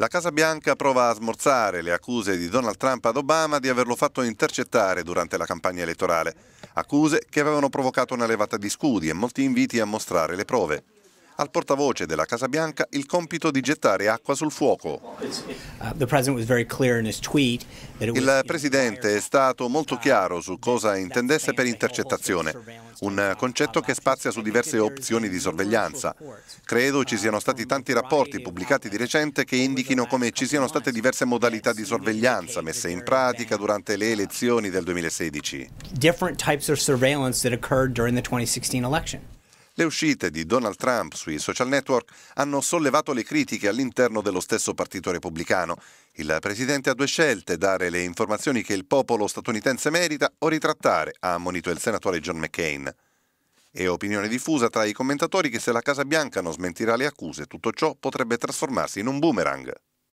La Casa Bianca prova a smorzare le accuse di Donald Trump ad Obama di averlo fatto intercettare durante la campagna elettorale, accuse che avevano provocato una levata di scudi e molti inviti a mostrare le prove al portavoce della Casa Bianca il compito di gettare acqua sul fuoco. Uh, il Presidente è stato molto chiaro su uh, cosa intendesse per intercettazione, un concetto che spazia su diverse opzioni di sorveglianza. Credo ci uh, siano stati tanti rapporti pubblicati di recente che indichino come ci siano state diverse modalità di sorveglianza messe in pratica durante le elezioni del 2016. Different types of surveillance that occurred during the 2016 le uscite di Donald Trump sui social network hanno sollevato le critiche all'interno dello stesso partito repubblicano. Il presidente ha due scelte, dare le informazioni che il popolo statunitense merita o ritrattare, ha ammonito il senatore John McCain. È opinione diffusa tra i commentatori che se la Casa Bianca non smentirà le accuse, tutto ciò potrebbe trasformarsi in un boomerang.